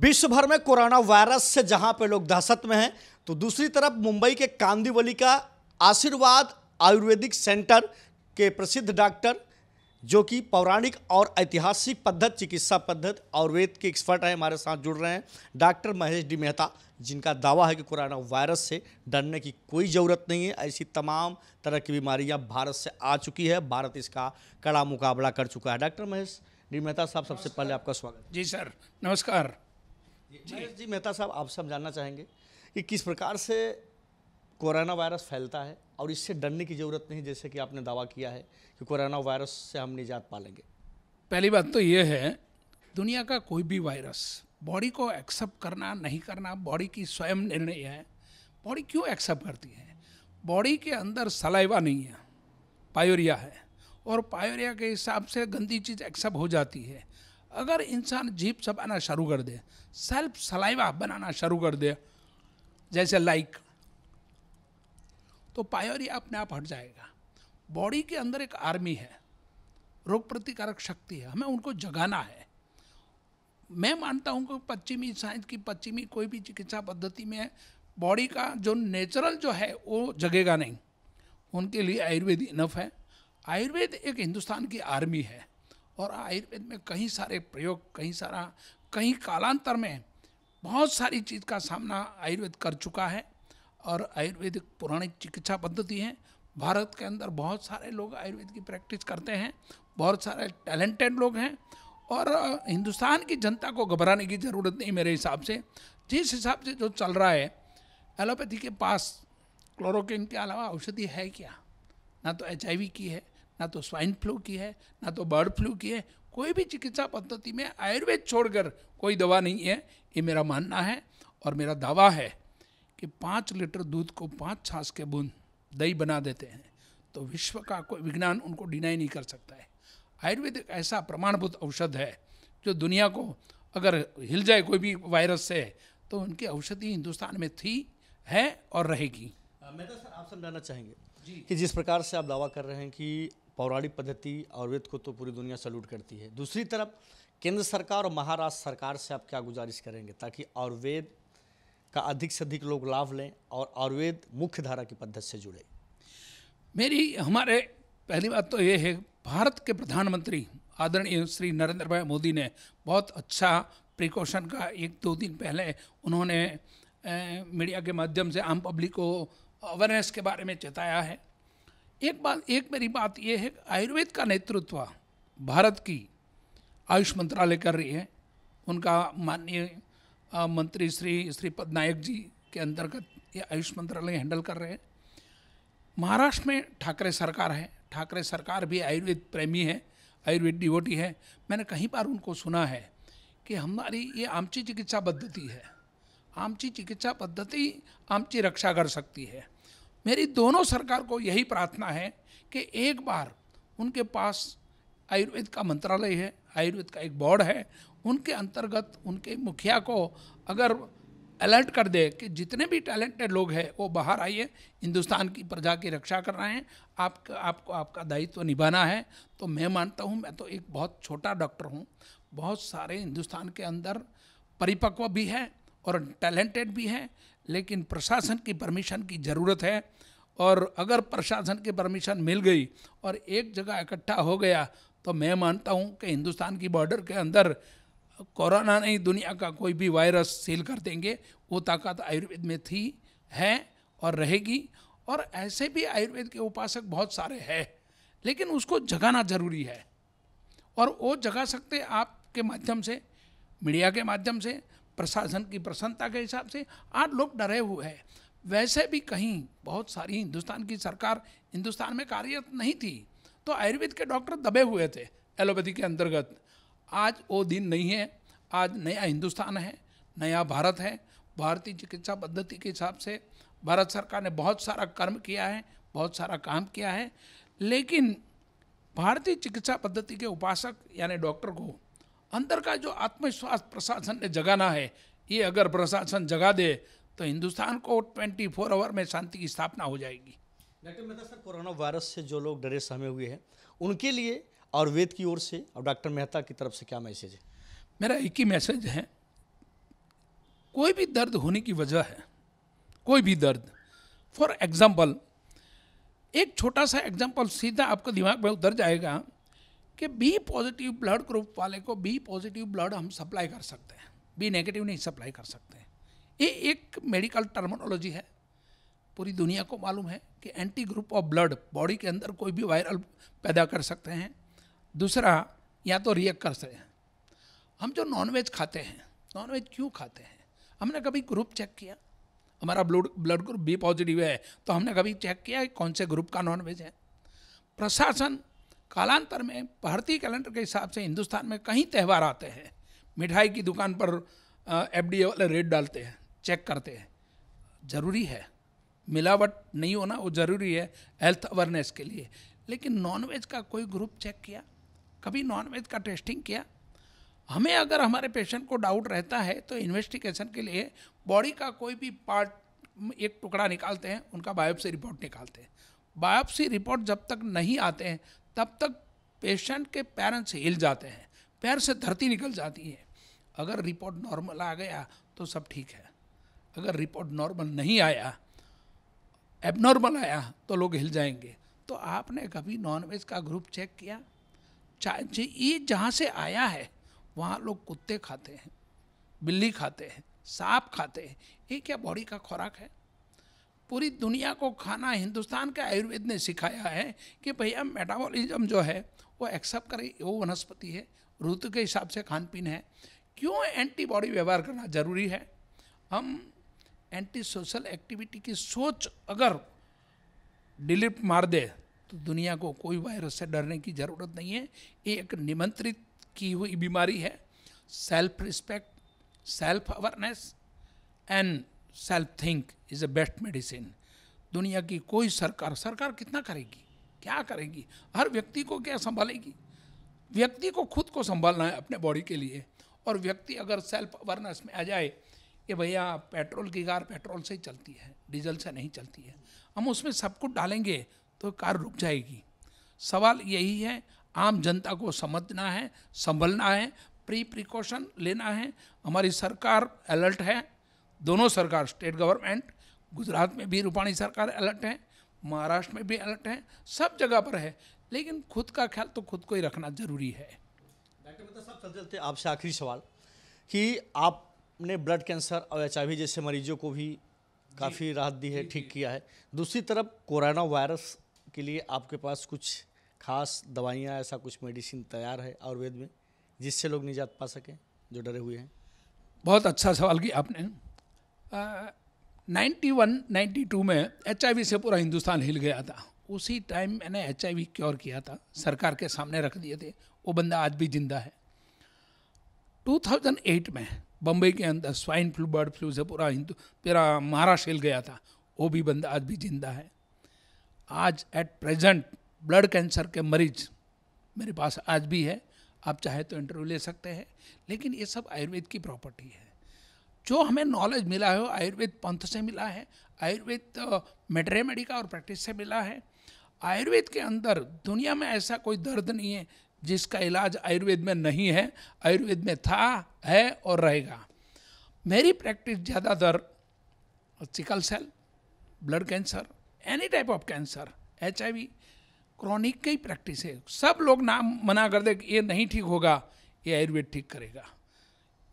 विश्व भर में कोरोना वायरस से जहां पे लोग दहशत में हैं तो दूसरी तरफ मुंबई के कांदीवली का आशीर्वाद आयुर्वेदिक सेंटर के प्रसिद्ध डॉक्टर जो कि पौराणिक और ऐतिहासिक पद्धत चिकित्सा पद्धत आयुर्वेद के एक्सपर्ट हैं हमारे साथ जुड़ रहे हैं डॉक्टर महेश डी मेहता जिनका दावा है कि कोरोना वायरस से डरने की कोई ज़रूरत नहीं है ऐसी तमाम तरह की बीमारियां भारत से आ चुकी है भारत इसका कड़ा मुकाबला कर चुका है डॉक्टर महेश डी मेहता साहब सबसे पहले आपका स्वागत जी सर नमस्कार जी, जी मेहता साहब आप समझाना चाहेंगे कि किस प्रकार से कोरोना वायरस फैलता है और इससे डरने की ज़रूरत नहीं जैसे कि आपने दावा किया है कि कोरोना वायरस से हम निजात पा लेंगे पहली बात तो ये है दुनिया का कोई भी वायरस बॉडी को एक्सेप्ट करना नहीं करना बॉडी की स्वयं निर्णय है बॉडी क्यों एक्सेप्ट करती है बॉडी के अंदर सलाइवा नहीं है पायोरिया है और पायोरिया के हिसाब से गंदी चीज़ एक्सेप्ट हो जाती है अगर इंसान जीप चबाना शुरू कर दे सेल्फ सलाइवा बनाना शुरू कर दे जैसे लाइक तो पायोरी अपने आप हट जाएगा बॉडी के अंदर एक आर्मी है रोग प्रतिकारक शक्ति है हमें उनको जगाना है मैं मानता हूँ कि पश्चिमी साइंस की पश्चिमी कोई भी चिकित्सा पद्धति में बॉडी का जो नेचुरल जो है वो जगेगा नहीं उनके लिए आयुर्वेद इनफ है आयुर्वेद एक हिंदुस्तान की आर्मी है और आयुर्वेद में कई सारे प्रयोग कहीं सारा कहीं कालांतर में बहुत सारी चीज़ का सामना आयुर्वेद कर चुका है और आयुर्वेदिक पुरानी चिकित्सा पद्धति है भारत के अंदर बहुत सारे लोग आयुर्वेद की प्रैक्टिस करते हैं बहुत सारे टैलेंटेड लोग हैं और हिंदुस्तान की जनता को घबराने की ज़रूरत नहीं मेरे हिसाब से जिस हिसाब से जो चल रहा है एलोपैथी के पास क्लोरोकिन के अलावा औषधि है क्या ना तो एच की है ना तो स्वाइन फ्लू की है ना तो बर्ड फ्लू की है कोई भी चिकित्सा पद्धति में आयुर्वेद छोड़कर कोई दवा नहीं है ये मेरा मानना है और मेरा दावा है कि पाँच लीटर दूध को पाँच छाछ के बूंद दही बना देते हैं तो विश्व का कोई विज्ञान उनको डिनाई नहीं कर सकता है आयुर्वेद एक ऐसा प्रमाणभूत औषध है जो दुनिया को अगर हिल जाए कोई भी वायरस से तो उनकी औषधि हिंदुस्तान में थी है और रहेगी मैं तो सर आप समझाना चाहेंगे कि जिस प्रकार से आप दावा कर रहे हैं कि पौराणिक पद्धति आयुर्वेद को तो पूरी दुनिया सल्यूट करती है दूसरी तरफ केंद्र सरकार और महाराष्ट्र सरकार से आप क्या गुजारिश करेंगे ताकि आयुर्वेद का अधिक से अधिक लोग लाभ लें और आयुर्वेद मुख्य धारा की पद्धति से जुड़े मेरी हमारे पहली बात तो ये है भारत के प्रधानमंत्री आदरणीय श्री नरेंद्र भाई मोदी ने बहुत अच्छा प्रिकॉशन का एक दो दिन पहले उन्होंने मीडिया के माध्यम से आम पब्लिक को अवेयरनेस के बारे में चेताया है एक बात एक मेरी बात यह है आयुर्वेद का नेतृत्व भारत की आयुष मंत्रालय कर रही है उनका माननीय मंत्री श्री श्रीपद नायक जी के अंतर्गत ये आयुष मंत्रालय हैंडल कर रहे हैं महाराष्ट्र में ठाकरे सरकार है ठाकरे सरकार भी आयुर्वेद प्रेमी है आयुर्वेद डिवोटी है मैंने कहीं बार उनको सुना है कि हमारी ये आमची चिकित्सा पद्धति है आमची चिकित्सा पद्धति आमची रक्षा कर सकती है मेरी दोनों सरकार को यही प्रार्थना है कि एक बार उनके पास आयुर्वेद का मंत्रालय है आयुर्वेद का एक बोर्ड है उनके अंतर्गत उनके मुखिया को अगर अलर्ट कर दे कि जितने भी टैलेंटेड लोग हैं वो बाहर आइए हिंदुस्तान की प्रजा की रक्षा कर रहे हैं आप आपको आपका दायित्व तो निभाना है तो मैं मानता हूँ मैं तो एक बहुत छोटा डॉक्टर हूँ बहुत सारे हिंदुस्तान के अंदर परिपक्व भी हैं और टैलेंटेड भी हैं लेकिन प्रशासन की परमिशन की ज़रूरत है और अगर प्रशासन की परमिशन मिल गई और एक जगह इकट्ठा हो गया तो मैं मानता हूँ कि हिंदुस्तान की बॉर्डर के अंदर कोरोना नहीं दुनिया का कोई भी वायरस सील कर देंगे वो ताकत आयुर्वेद में थी है और रहेगी और ऐसे भी आयुर्वेद के उपासक बहुत सारे हैं लेकिन उसको जगाना ज़रूरी है और वो जगा सकते आपके माध्यम से मीडिया के माध्यम से प्रशासन की प्रसन्नता के हिसाब से आज लोग डरे हुए हैं वैसे भी कहीं बहुत सारी हिंदुस्तान की सरकार हिंदुस्तान में कार्यरत नहीं थी तो आयुर्वेद के डॉक्टर दबे हुए थे एलोपैथी के अंतर्गत आज वो दिन नहीं है आज नया हिंदुस्तान है नया भारत है भारतीय चिकित्सा पद्धति के हिसाब से भारत सरकार ने बहुत सारा कर्म किया है बहुत सारा काम किया है लेकिन भारतीय चिकित्सा पद्धति के उपासक यानी डॉक्टर को अंदर का जो आत्मविश्वास प्रशासन ने जगाना है ये अगर प्रशासन जगा दे तो हिंदुस्तान को 24 आवर में शांति की स्थापना हो जाएगी doctor Mehta sir corona virus से जो लोग डरे सहमे हुए हैं उनके लिए आयुर्वेद की ओर से और डॉक्टर मेहता की तरफ से क्या मैसेज है मेरा एक ही मैसेज है कोई भी दर्द होने की वजह है कोई भी दर्द फॉर एग्जाम्पल एक छोटा सा एग्जाम्पल सीधा आपके दिमाग में उतर जाएगा कि बी पॉजिटिव ब्लड ग्रुप वाले को बी पॉजिटिव ब्लड हम सप्लाई कर सकते हैं बी नेगेटिव नहीं सप्लाई कर सकते हैं ये एक मेडिकल टर्मोनोलॉजी है पूरी दुनिया को मालूम है कि anti group of blood body के अंदर कोई भी वायरल पैदा कर सकते हैं दूसरा या तो रिएक्ट कर सकते हैं हम जो नॉनवेज खाते हैं नॉनवेज क्यों खाते हैं हमने कभी ग्रुप चेक किया हमारा blood blood group B positive है तो हमने कभी चेक किया कौन से ग्रुप का नॉनवेज है प्रशासन कालांतर में भारतीय कैलेंडर के हिसाब से हिंदुस्तान में कहीं त्यौहार आते हैं मिठाई की दुकान पर एफ डी वाले रेट डालते हैं चेक करते हैं ज़रूरी है मिलावट नहीं होना वो ज़रूरी है हेल्थ अवेयरनेस के लिए लेकिन नॉनवेज का कोई ग्रुप चेक किया कभी नॉनवेज का टेस्टिंग किया हमें अगर हमारे पेशेंट को डाउट रहता है तो इन्वेस्टिगेशन के लिए बॉडी का कोई भी पार्ट एक टुकड़ा निकालते हैं उनका बायोप्सी रिपोर्ट निकालते हैं बायोप्सी रिपोर्ट जब तक नहीं आते हैं तब तक पेशेंट के पेरेंट्स हिल जाते हैं पैर से धरती निकल जाती है अगर रिपोर्ट नॉर्मल आ गया तो सब ठीक है अगर रिपोर्ट नॉर्मल नहीं आया एबनॉर्मल आया तो लोग हिल जाएंगे तो आपने कभी नॉनवेज का ग्रुप चेक किया ये जहाँ से आया है वहाँ लोग कुत्ते खाते हैं बिल्ली खाते हैं सांप खाते हैं ये क्या बॉडी का खुराक है पूरी दुनिया को खाना हिंदुस्तान के आयुर्वेद ने सिखाया है कि भैया मेटाबॉलिज्म जो है वो एक्सेप्ट करे वो वनस्पति है ऋतु के हिसाब से खान पीन है क्यों एंटीबॉडी व्यवहार करना जरूरी है हम एंटी सोशल एक्टिविटी की सोच अगर डिलीट मार दे तो दुनिया को कोई वायरस से डरने की ज़रूरत नहीं है ये एक निमंत्रित की हुई बीमारी है self respect self awareness and self think is a best medicine दुनिया की कोई सरकार सरकार कितना करेगी क्या करेगी हर व्यक्ति को क्या संभालेगी व्यक्ति को खुद को संभालना है अपने बॉडी के लिए और व्यक्ति अगर सेल्फ अवेयरनेस में आ जाए कि भैया पेट्रोल की कार पेट्रोल से ही चलती है डीजल से नहीं चलती है हम उसमें सब कुछ डालेंगे तो कार रुक जाएगी सवाल यही है आम जनता को समझना है संभलना है प्री प्रिकॉशन लेना है हमारी सरकार अलर्ट है दोनों सरकार स्टेट गवर्नमेंट गुजरात में भी रूपाणी सरकार अलर्ट है महाराष्ट्र में भी अलर्ट है सब जगह पर है लेकिन खुद का ख्याल तो खुद को ही रखना जरूरी है डॉक्टर मतलब साहब चलते आपसे आखिरी सवाल कि आपने ब्लड कैंसर और एच जैसे मरीजों को भी काफ़ी राहत दी है ठीक किया है दूसरी तरफ कोरोना वायरस के लिए आपके पास कुछ खास दवाइयाँ ऐसा कुछ मेडिसिन तैयार है आयुर्वेद में जिससे लोग निजात पा सकें जो डरे हुए हैं बहुत अच्छा सवाल किया आपने नाइन्टी वन नाइन्टी टू में एच से पूरा हिंदुस्तान हिल गया था उसी टाइम मैंने एच क्योर किया था सरकार के सामने रख दिए थे वो बंदा आज भी जिंदा है 2008 में बम्बई के अंदर स्वाइन फ्लू बर्ड फ्लू से पूरा हिंदू पूरा महाराष्ट्र हिल गया था वो भी बंदा आज भी जिंदा है आज एट प्रेजेंट ब्लड कैंसर के मरीज मेरे पास आज भी है आप चाहे तो इंटरव्यू ले सकते हैं लेकिन ये सब आयुर्वेद की प्रॉपर्टी है जो हमें नॉलेज मिला है वो आयुर्वेद पंथ से मिला है आयुर्वेद मेटरे मेडिका और प्रैक्टिस से मिला है आयुर्वेद के अंदर दुनिया में ऐसा कोई दर्द नहीं है जिसका इलाज आयुर्वेद में नहीं है आयुर्वेद में था है और रहेगा मेरी प्रैक्टिस ज़्यादातर sickle cell blood cancer any type of cancer H I V chronic की प्रैक्टिस है सब लोग नाम मना कर दे कि ये नहीं ठीक होगा ये आयुर्वेद ठीक करेगा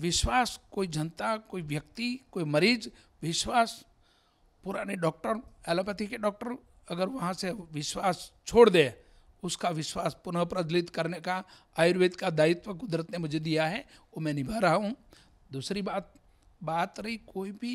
विश्वास कोई जनता कोई व्यक्ति कोई मरीज विश्वास पुराने डॉक्टर एलोपैथी के डॉक्टर अगर वहाँ से विश्वास छोड़ दे उसका विश्वास पुनः प्रज्वलित करने का आयुर्वेद का दायित्व कुदरत ने मुझे दिया है वो मैं निभा रहा हूँ दूसरी बात बात रही कोई भी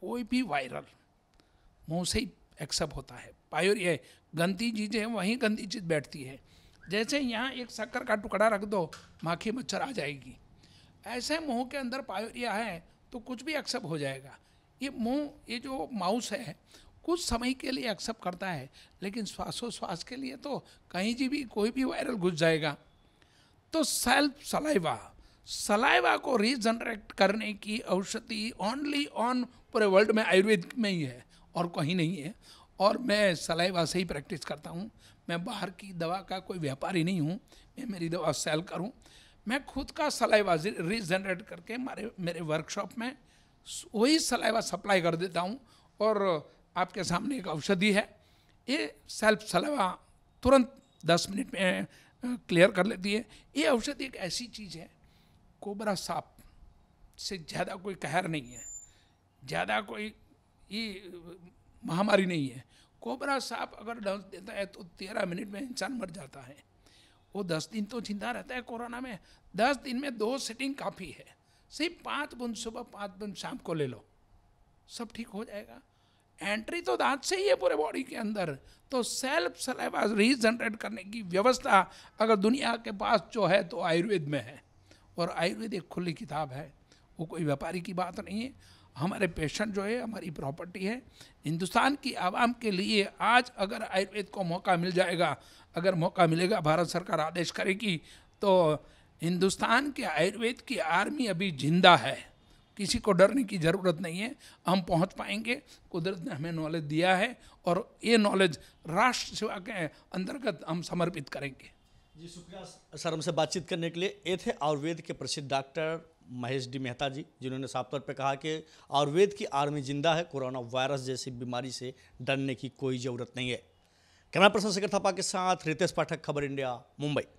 कोई भी वायरल मुँह से ही एक्सेप्ट होता है पायोरिया गंदी चीज़ें वहीं गंदी चीज़ बैठती है जैसे यहाँ एक शक्कर का टुकड़ा रख दो माखी मच्छर आ जाएगी ऐसे मुंह के अंदर पायरिया है तो कुछ भी एक्सेप्ट हो जाएगा ये मुंह ये जो माउस है कुछ समय के लिए एक्सेप्ट करता है लेकिन श्वासोश्वास के लिए तो कहीं जी भी कोई भी वायरल घुस जाएगा तो सेल्फ सलाइवा सलाइवा को रीजनरेक्ट करने की औषधि ओनली ऑन पूरे वर्ल्ड में आयुर्वेद में ही है और कहीं नहीं है और मैं सलाइवा से ही प्रैक्टिस करता हूँ मैं बाहर की दवा का कोई व्यापारी नहीं हूँ मैं मेरी दवा सेल करूँ मैं खुद का सलाइवा रीजनरेट करके मारे मेरे वर्कशॉप में वही सलाइवा सप्लाई कर देता हूँ और आपके सामने एक औषधि है ये सेल्फ सलाइवा तुरंत दस मिनट में क्लियर कर लेती है ये औषधि एक ऐसी चीज़ है कोबरा सांप से ज़्यादा कोई कहर नहीं है ज़्यादा कोई ये महामारी नहीं है कोबरा सांप अगर डंस देता है तो तेरह मिनट में इंसान मर जाता है वो दस दिन तो जिंदा रहता है कोरोना में दस दिन में दो सेटिंग काफ़ी है सिर्फ पाँच बुंद सुबह पाँच बुंद शाम को ले लो सब ठीक हो जाएगा एंट्री तो दांत से ही है पूरे बॉडी के अंदर तो सेल्फ सलाइवा रीजनरेट करने की व्यवस्था अगर दुनिया के पास जो है तो आयुर्वेद में है और आयुर्वेद एक खुली किताब है वो कोई व्यापारी की बात नहीं है हमारे पेशेंट जो है हमारी प्रॉपर्टी है हिंदुस्तान की आवाम के लिए आज अगर आयुर्वेद को मौका मिल जाएगा अगर मौका मिलेगा भारत सरकार आदेश करेगी तो हिंदुस्तान के आयुर्वेद की आर्मी अभी जिंदा है किसी को डरने की ज़रूरत नहीं है हम पहुंच पाएंगे कुदरत ने हमें नॉलेज दिया है और ये नॉलेज राष्ट्र सेवा के अंतर्गत हम समर्पित करेंगे जी शुक्रिया सर हमसे बातचीत करने के लिए ये थे आयुर्वेद के प्रसिद्ध डॉक्टर महेश डी मेहता जी जिन्होंने साफ तौर पर कहा कि आयुर्वेद की आर्मी जिंदा है कोरोना वायरस जैसी बीमारी से डरने की कोई ज़रूरत नहीं है कैमरा पर्सन शेखर थापा के साथ रितेश पाठक खबर इंडिया मुंबई